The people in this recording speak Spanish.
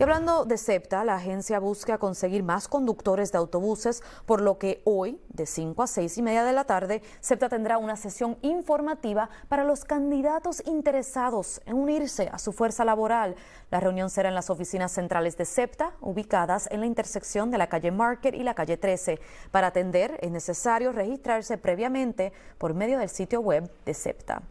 Y hablando de SEPTA, la agencia busca conseguir más conductores de autobuses, por lo que hoy, de 5 a 6 y media de la tarde, SEPTA tendrá una sesión informativa para los candidatos interesados en unirse a su fuerza laboral. La reunión será en las oficinas centrales de SEPTA, ubicadas en la intersección de la calle Market y la calle 13. Para atender es necesario registrarse previamente por medio del sitio web de SEPTA.